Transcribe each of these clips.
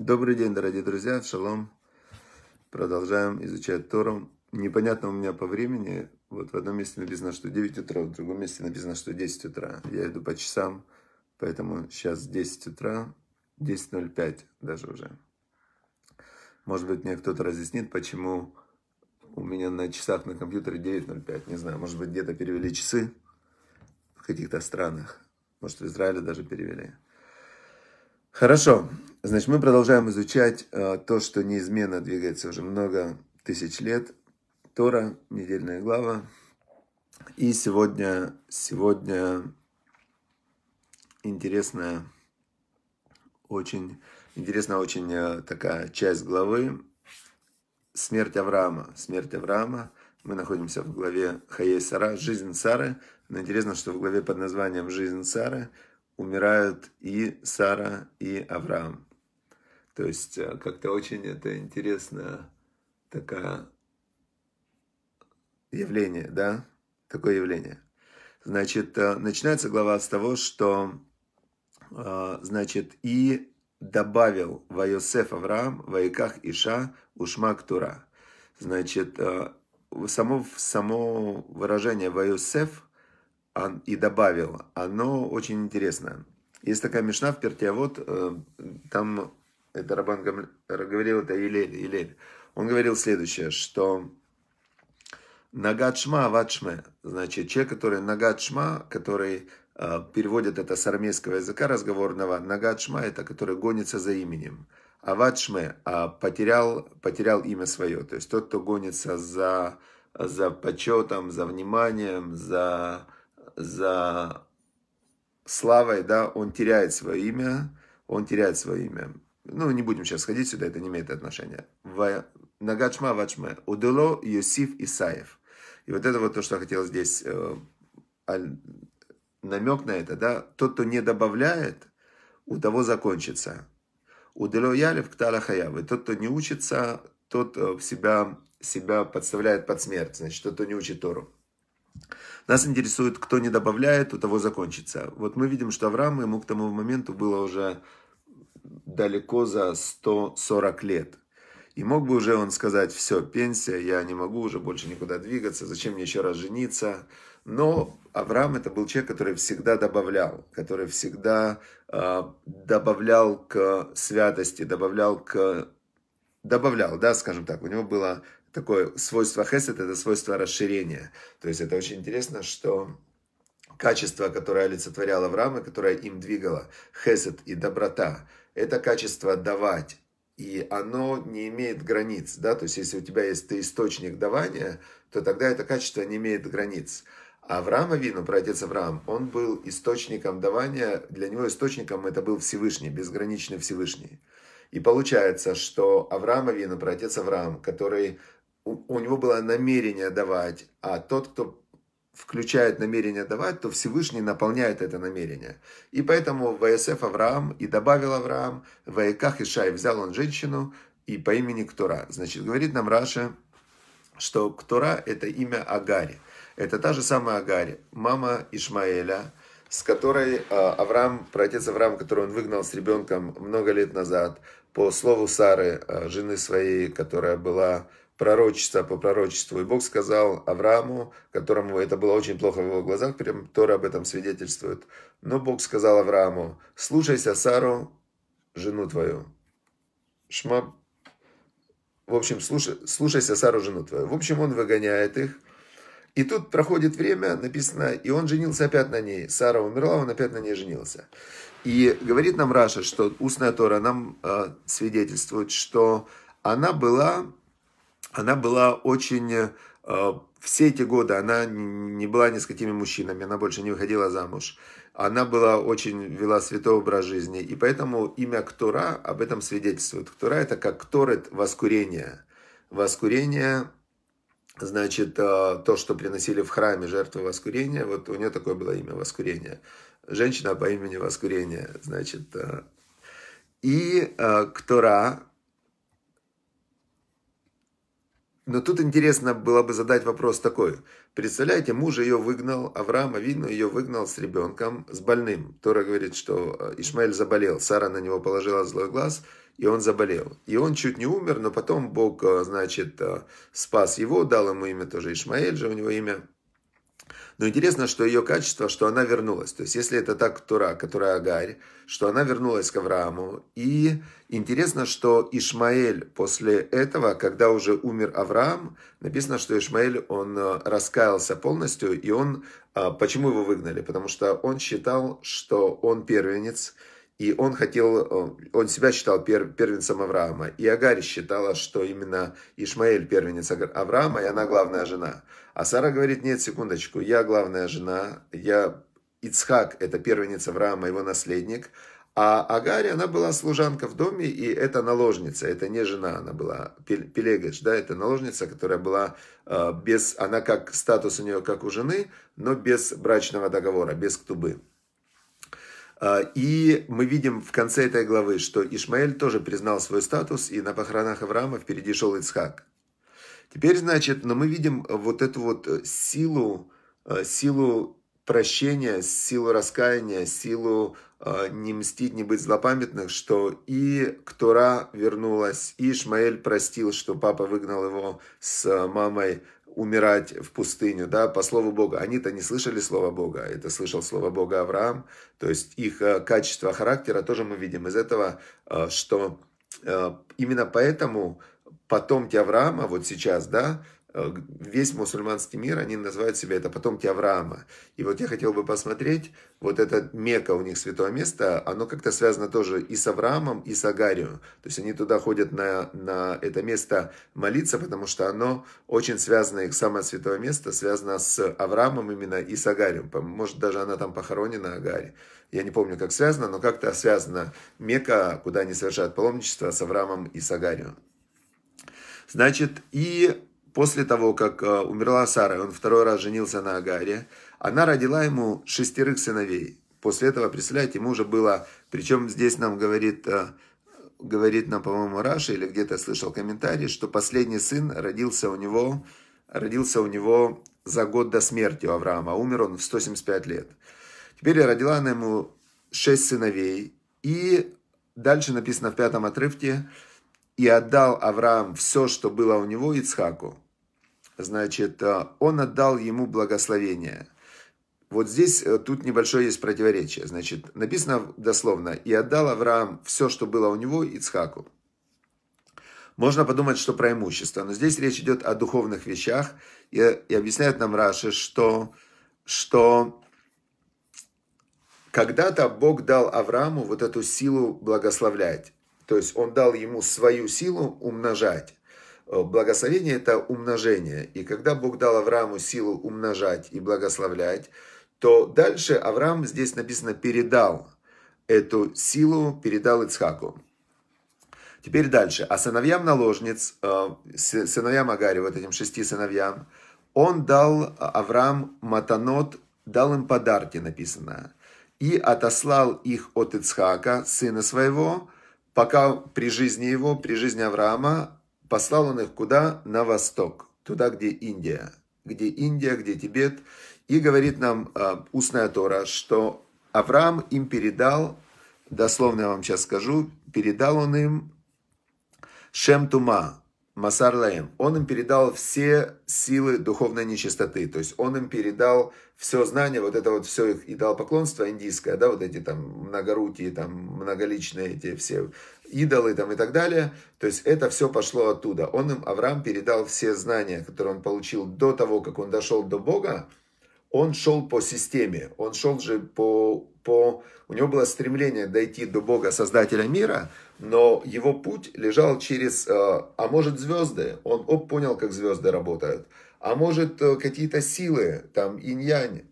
Добрый день, дорогие друзья, шалом. Продолжаем изучать Тору. Непонятно у меня по времени, вот в одном месте написано, что 9 утра, в другом месте написано, что 10 утра. Я иду по часам, поэтому сейчас 10 утра, 10.05 даже уже. Может быть, мне кто-то разъяснит, почему у меня на часах на компьютере 9.05. Не знаю, может быть, где-то перевели часы в каких-то странах. Может, в Израиле даже перевели. Хорошо. Значит, мы продолжаем изучать э, то, что неизменно двигается уже много тысяч лет. Тора, недельная глава. И сегодня, сегодня интересная, очень, интересная очень э, такая часть главы. Смерть Авраама. Смерть Авраама. Мы находимся в главе Хаей Сара, «Жизнь Сары». Но интересно, что в главе под названием «Жизнь Сары» умирают и Сара, и Авраам. То есть э, как-то очень это интересно такое явление, да? Такое явление. Значит, э, начинается глава с того, что, э, значит, и добавил Вайосеф Авраам, Ваиках Иша, Ушмак Тура. Значит, само, само выражение Вайосеф – и добавил. Оно очень интересно. Есть такая мешна в а Вот э, там это Рабан говорил это Елель, Елель. Он говорил следующее, что нагадшма Ватшме, значит, человек, который нагадшма, который э, переводит это с армейского языка разговорного, нагадшма это который гонится за именем. А Ватшме а потерял, потерял имя свое, то есть тот, кто гонится за, за почетом, за вниманием, за за славой, да, он теряет свое имя, он теряет свое имя. Ну, не будем сейчас ходить сюда, это не имеет отношения. Нагачма вачме. Удело Йосиф Исаев. И вот это вот то, что я хотел здесь э, намек на это, да, тот, кто не добавляет, у того закончится. Удело Ялев ктала хаявы. Тот, кто не учится, тот э, в себя, себя подставляет под смерть. Значит, тот, кто не учит Тору. Нас интересует, кто не добавляет, у того закончится. Вот мы видим, что Авраам ему к тому моменту было уже далеко за 140 лет. И мог бы уже он сказать, все, пенсия, я не могу уже больше никуда двигаться, зачем мне еще раз жениться. Но Авраам это был человек, который всегда добавлял, который всегда э, добавлял к святости, добавлял к... Добавлял, да, скажем так, у него было такое свойство хесед, это свойство расширения. То есть это очень интересно, что качество, которое олицетворяло Авраама, которое им двигало, хесед и доброта, это качество давать. И оно не имеет границ, да, то есть если у тебя есть ты источник давания, то тогда это качество не имеет границ. А Авраам Авину, праотец Авраам, он был источником давания, для него источником это был Всевышний, безграничный Всевышний. И получается, что Авраам Авину, праотец Авраам, который у, у него было намерение давать, а тот, кто включает намерение давать, то Всевышний наполняет это намерение. И поэтому ВСФ Авраам и добавил Авраам, в и Шай взял он женщину и по имени Ктура. Значит, говорит нам Раша, что Ктура – это имя Агари. Это та же самая Агари, мама Ишмаэля, с которой а, Авраам, протец Авраам, который он выгнал с ребенком много лет назад, по слову Сары, а, жены своей, которая была пророчество по пророчеству. И Бог сказал Аврааму, которому это было очень плохо в его глазах, прям Тора об этом свидетельствует. Но Бог сказал Аврааму, слушайся Сару, жену твою. Шма, в общем, слушай, слушайся Сару, жену твою. В общем, он выгоняет их. И тут проходит время, написано, и он женился опять на ней. Сара умерла, он опять на ней женился. И говорит нам Раша, что устная Тора нам э, свидетельствует, что она была она была очень... Э, все эти годы она не была ни с какими мужчинами, она больше не выходила замуж. Она была очень, вела святой образ жизни. И поэтому имя Ктора об этом свидетельствует. Ктора это как Кторет воскурение. Воскурение значит, э, то, что приносили в храме жертвы воскурения, вот у нее такое было имя воскурение. Женщина по имени воскурение, значит. Э. И Ктора, Но тут интересно было бы задать вопрос такой. Представляете, муж ее выгнал, Авраам Авину ее выгнал с ребенком, с больным. Тора говорит, что э, Ишмаэль заболел, Сара на него положила злой глаз, и он заболел. И он чуть не умер, но потом Бог, э, значит, э, спас его, дал ему имя тоже Ишмаэль же, у него имя но интересно, что ее качество, что она вернулась. То есть, если это так Тура, которая Агарь, что она вернулась к Аврааму. И интересно, что Ишмаэль после этого, когда уже умер Авраам, написано, что Ишмаэль, он э, раскаялся полностью. И он, а, почему его выгнали? Потому что он считал, что он первенец, и он хотел, э, он себя считал первенцем Авраама. И Агарь считала, что именно Ишмаэль первенец Авраама, и она главная жена. А Сара говорит, нет, секундочку, я главная жена, я Ицхак, это первенец Авраама, его наследник. А Агарь, она была служанка в доме, и это наложница, это не жена она была, Пелегеш, да, это наложница, которая была э, без, она как, статус у нее как у жены, но без брачного договора, без ктубы. А, и мы видим в конце этой главы, что Ишмаэль тоже признал свой статус, и на похоронах Авраама впереди шел Ицхак. Теперь, значит, но мы видим вот эту вот э, силу, э, силу прощения, силу раскаяния, силу э, не мстить, не быть злопамятных, что и Ктура вернулась, и Ишмаэль простил, что папа выгнал его с мамой умирать в пустыню, да, по слову Бога. Они-то не слышали слова Бога, это слышал слово Бога Авраам. То есть их э, качество характера тоже мы видим из этого, э, что э, именно поэтому потомки Авраама вот сейчас, да, Э, весь мусульманский мир, они называют себя это потомки Авраама. И вот я хотел бы посмотреть, вот это Мека у них святое место, оно как-то связано тоже и с Авраамом, и с Агарием. То есть они туда ходят на, на это место молиться, потому что оно очень связано, их самое святое место связано с Авраамом именно и с Агарием. Может, даже она там похоронена, Агари. Я не помню, как связано, но как-то связано Мека, куда они совершают паломничество, с Авраамом и с Агарием. Значит, и после того, как э, умерла Сара, он второй раз женился на Агаре, она родила ему шестерых сыновей. После этого, представляете, ему уже было, причем здесь нам говорит, э, говорит нам, по-моему, Раша, или где-то слышал комментарий, что последний сын родился у него, родился у него за год до смерти у Авраама, умер он в 175 лет. Теперь родила она ему шесть сыновей, и дальше написано в пятом отрывке, и отдал Авраам все, что было у него Ицхаку, значит, э, он отдал ему благословение. Вот здесь, э, тут небольшое есть противоречие. Значит, написано дословно, и отдал Авраам все, что было у него Ицхаку. Можно подумать, что про имущество, но здесь речь идет о духовных вещах, и, и объясняет нам Раши, что, что когда-то Бог дал Аврааму вот эту силу благословлять. То есть он дал ему свою силу умножать. Э, благословение – это умножение. И когда Бог дал Аврааму силу умножать и благословлять, то дальше Авраам, здесь написано, передал эту силу, передал Ицхаку. Теперь дальше. А сыновьям наложниц, э, сыновьям Агари, вот этим шести сыновьям, он дал Авраам Матанот, дал им подарки, написано, и отослал их от Ицхака, сына своего, пока при жизни его, при жизни Авраама, послал он их куда? На восток, туда, где Индия. Где Индия, где Тибет. И говорит нам э, устная Тора, что Авраам им передал, дословно я вам сейчас скажу, передал он им Шемтума, Масарлейн, он им передал все силы духовной нечистоты, то есть он им передал все знания, вот это вот все их поклонство индийское, да, вот эти там многорукие, там многоличные эти все идолы там и так далее, то есть это все пошло оттуда. Он им, Авраам, передал все знания, которые он получил до того, как он дошел до Бога, он шел по системе, он шел же по, по, у него было стремление дойти до Бога, Создателя мира, но его путь лежал через, э, а может, звезды. Он оп, понял, как звезды работают. А может, э, какие-то силы, там, инь-янь.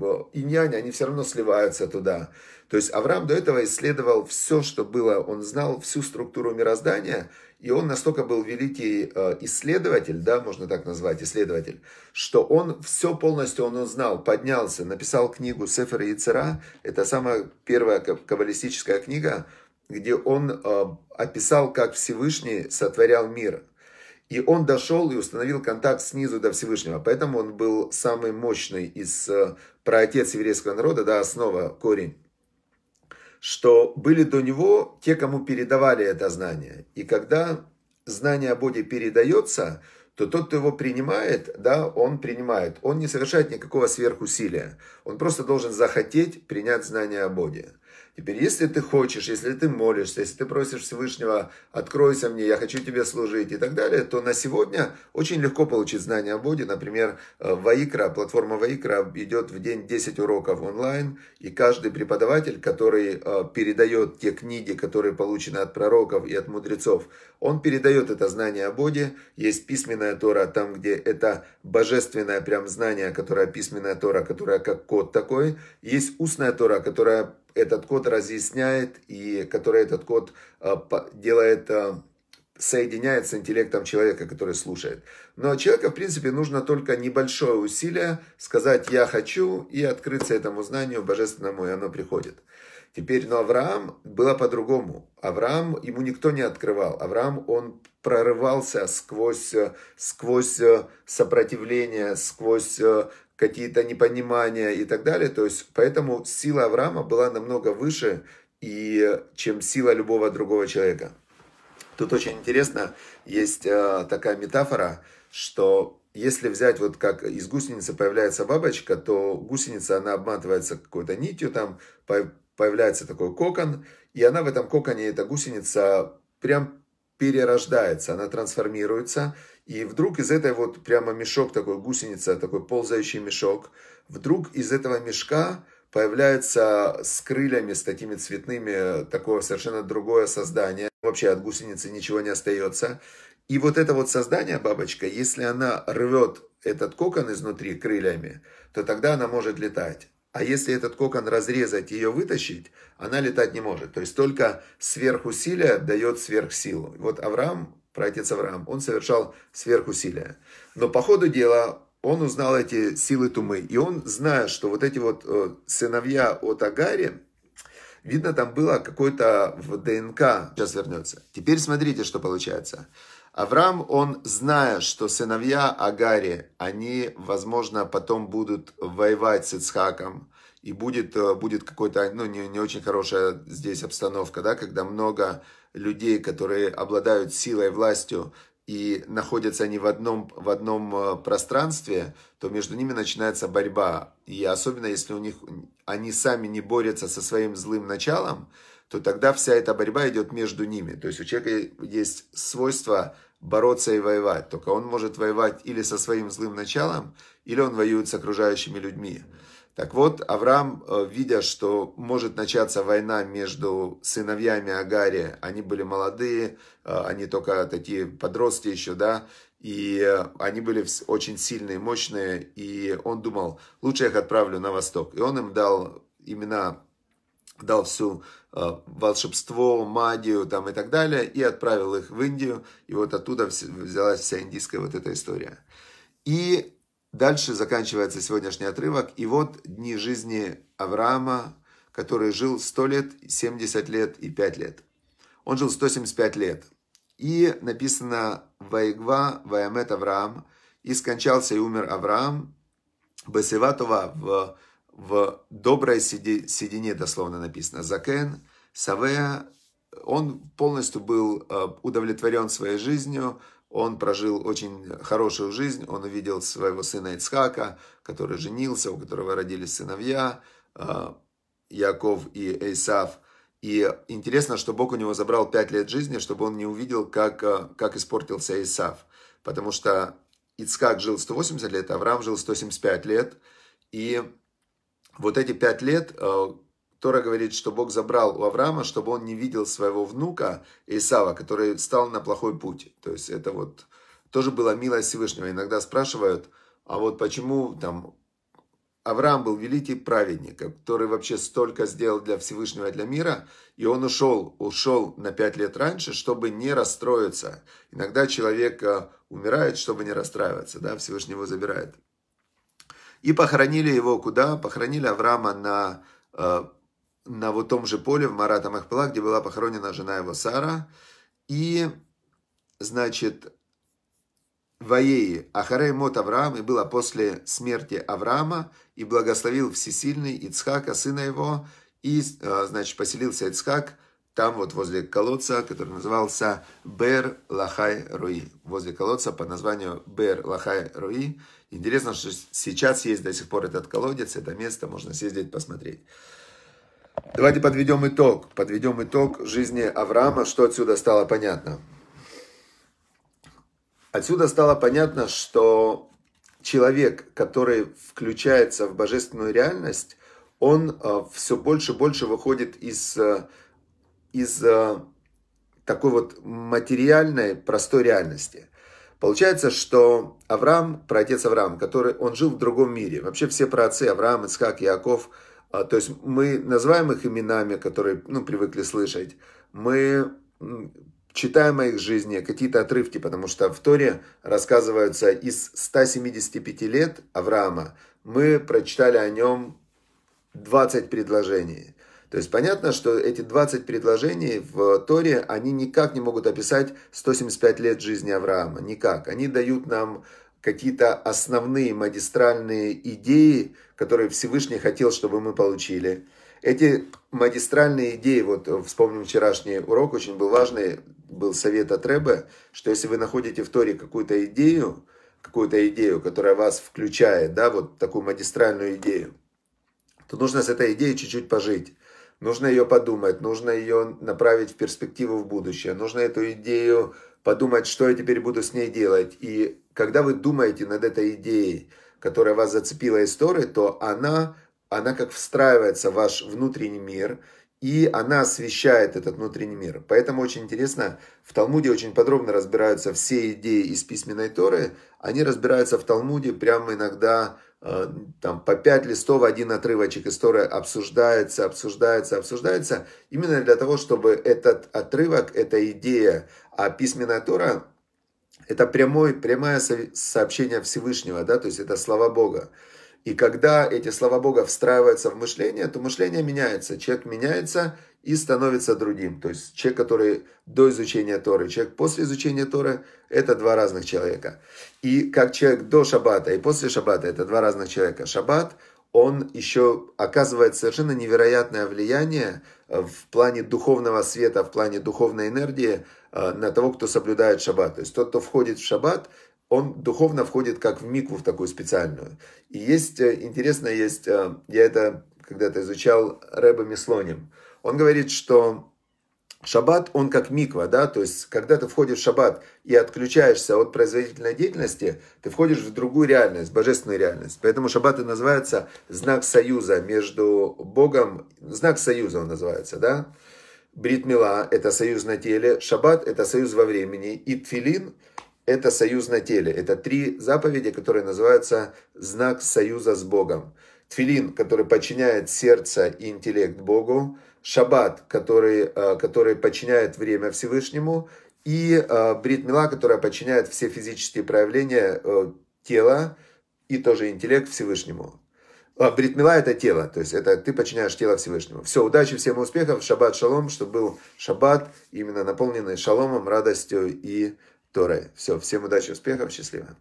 Э, инь-янь, они все равно сливаются туда. То есть Авраам до этого исследовал все, что было. Он знал всю структуру мироздания, и он настолько был великий исследователь, да, можно так назвать, исследователь, что он все полностью он узнал, поднялся, написал книгу Сефера Яцера. Это самая первая каббалистическая книга, где он э, описал, как Всевышний сотворял мир. И он дошел и установил контакт снизу до Всевышнего. Поэтому он был самый мощный из э, а, праотец еврейского народа, да, основа, корень что были до него те, кому передавали это знание. И когда знание о Боге передается, то тот, кто его принимает, да, он принимает. Он не совершает никакого сверхусилия. Он просто должен захотеть принять знание о Боге. Теперь, если ты хочешь, если ты молишься, если ты просишь Всевышнего, откройся мне, я хочу тебе служить и так далее, то на сегодня очень легко получить знания о Боге. Например, э, Ваикра, платформа Ваикра идет в день 10 уроков онлайн, и каждый преподаватель, который э, передает те книги, которые получены от пророков и от мудрецов, он передает это знание о Боге. Есть письменная Тора, там, где это божественное прям знание, которое письменная Тора, которая как код такой. Есть устная Тора, которая этот код разъясняет и который этот код э, делает э, соединяет с интеллектом человека, который слушает. Но человеку, в принципе, нужно только небольшое усилие сказать «я хочу» и открыться этому знанию божественному, и оно приходит. Теперь, но Авраам было по-другому. Авраам, ему никто не открывал. Авраам, он прорывался сквозь, э, сквозь сопротивление, сквозь какие-то непонимания и так далее. То есть, поэтому сила Авраама была намного выше, и, чем сила любого другого человека. Тут очень интересно, есть э, такая метафора, что если взять вот как из гусеницы появляется бабочка, то гусеница, она обматывается какой-то нитью, там появляется такой кокон, и она в этом коконе, эта гусеница, прям перерождается, она трансформируется, и вдруг из этой вот прямо мешок такой, гусеница, такой ползающий мешок, вдруг из этого мешка появляется с крыльями, с такими цветными, такое совершенно другое создание. Вообще от гусеницы ничего не остается. И вот это вот создание, бабочка, если она рвет этот кокон изнутри крыльями, то тогда она может летать. А если этот кокон разрезать и ее вытащить, она летать не может. То есть только сверхусилие дает сверхсилу. Вот Авраам, праотец Авраам, он совершал сверхусилие. Но по ходу дела он узнал эти силы Тумы. И он, зная, что вот эти вот э, сыновья от Агари, Видно, там было какое-то в ДНК. Сейчас вернется. Теперь смотрите, что получается. Авраам, он, зная, что сыновья Агари, они, возможно, потом будут воевать с Ицхаком, и будет, э, будет какой-то, ну, не, не очень хорошая здесь обстановка, да, когда много людей, которые обладают силой, властью, и находятся они в одном, в одном э, пространстве, то между ними начинается борьба. И особенно если у них, они сами не борются со своим злым началом, то тогда вся эта борьба идет между ними. То есть у человека есть свойство бороться и воевать. Только он может воевать или со своим злым началом, или он воюет с окружающими людьми. Так вот, Авраам, э, видя, что может начаться война между сыновьями Агари, они были молодые, э, они только такие подростки еще, да, и э, они были очень сильные, мощные, и он думал, лучше я их отправлю на восток. И он им дал имена, дал всю волшебство, магию там и так далее, и отправил их в Индию, и вот оттуда взялась вся индийская вот эта история. И Дальше заканчивается сегодняшний отрывок. И вот дни жизни Авраама, который жил 100 лет, 70 лет и 5 лет. Он жил 175 лет. И написано «Ваигва Ваямет Авраам». И скончался и умер Авраам Басеватова в, в доброй седи, седине, дословно написано. Закен, Савея, он полностью был э, удовлетворен своей жизнью, он прожил очень хорошую жизнь, он увидел своего сына Ицхака, который женился, у которого родились сыновья, а, Яков и Эйсав. И интересно, что Бог у него забрал пять лет жизни, чтобы он не увидел, как, а, как испортился Эйсав. Потому что Ицхак жил 180 лет, Авраам жил 175 лет. И вот эти пять лет а, Тора говорит, что Бог забрал у Авраама, чтобы он не видел своего внука Исава, который стал на плохой путь. То есть это вот тоже была милость Всевышнего. Иногда спрашивают, а вот почему там Авраам был великий праведник, который вообще столько сделал для Всевышнего и для мира, и он ушел, ушел на пять лет раньше, чтобы не расстроиться. Иногда человек э, умирает, чтобы не расстраиваться, да, Всевышний его забирает. И похоронили его куда? Похоронили Авраама на э, на вот том же поле в Марата Махпала, где была похоронена жена его Сара. И, значит, Ваеи Ахарей Мот Авраам, и было после смерти Авраама, и благословил Всесильный Ицхака, сына его, и, э, значит, поселился Ицхак там вот возле колодца, который назывался Бер Лахай Руи. Возле колодца по названию Бер Лахай Руи. Интересно, что сейчас есть до сих пор этот колодец, это место, можно съездить посмотреть. Давайте подведем итог. Подведем итог жизни Авраама, что отсюда стало понятно. Отсюда стало понятно, что человек, который включается в божественную реальность, он э, все больше и больше выходит из, э, из э, такой вот материальной, простой реальности. Получается, что Авраам, праотец Авраам, который, он жил в другом мире. Вообще все праотцы Авраам, Ицхак, Яков – а, то есть мы называем их именами, которые ну, привыкли слышать. Мы читаем о их жизни, какие-то отрывки, потому что в Торе рассказываются из 175 лет Авраама. Мы прочитали о нем 20 предложений. То есть понятно, что эти 20 предложений в Торе, они никак не могут описать 175 лет жизни Авраама. Никак. Они дают нам какие-то основные магистральные идеи, которые Всевышний хотел, чтобы мы получили. Эти магистральные идеи, вот вспомним вчерашний урок, очень был важный, был совет от Рэбе, что если вы находите в Торе какую-то идею, какую-то идею, которая вас включает, да, вот такую магистральную идею, то нужно с этой идеей чуть-чуть пожить. Нужно ее подумать, нужно ее направить в перспективу в будущее, нужно эту идею подумать, что я теперь буду с ней делать. И когда вы думаете над этой идеей, которая вас зацепила историей, то она, она как встраивается в ваш внутренний мир, и она освещает этот внутренний мир. Поэтому очень интересно, в Талмуде очень подробно разбираются все идеи из письменной Торы, они разбираются в Талмуде прямо иногда э, там по пять листов один отрывочек из Торы обсуждается, обсуждается, обсуждается, именно для того, чтобы этот отрывок, эта идея, а письменная Тора, это прямое, прямое сообщение Всевышнего, да, то есть это слова Бога. И когда эти слова Бога встраиваются в мышление, то мышление меняется, человек меняется и становится другим. То есть человек, который до изучения Торы, человек после изучения Торы, это два разных человека. И как человек до шаббата и после шаббата, это два разных человека. Шаббат – он еще оказывает совершенно невероятное влияние э, в плане духовного света, в плане духовной энергии э, на того, кто соблюдает шаббат. То есть тот, кто входит в шаббат, он духовно входит как в микву, в такую специальную. И есть, э, интересно, есть, я это когда-то изучал Рэба Мислоним. Он говорит, что Шаббат, он как миква, да, то есть, когда ты входишь в шаббат и отключаешься от производительной деятельности, ты входишь в другую реальность, божественную реальность. Поэтому шаббаты называются знак союза между Богом, знак союза он называется, да. Бритмила – это союз на теле, шаббат – это союз во времени, и тфилин – это союз на теле. Это три заповеди, которые называются знак союза с Богом. Тфилин, который подчиняет сердце и интеллект Богу – шаббат, который, э, который подчиняет время Всевышнему, и э, брит мила, которая подчиняет все физические проявления э, тела и тоже интеллект Всевышнему. Брит мила это тело, то есть это ты подчиняешь тело Всевышнему. Все, удачи, всем успехов, шаббат шалом, чтобы был шаббат, именно наполненный шаломом, радостью и Торой. Все, всем удачи, успехов, счастливо.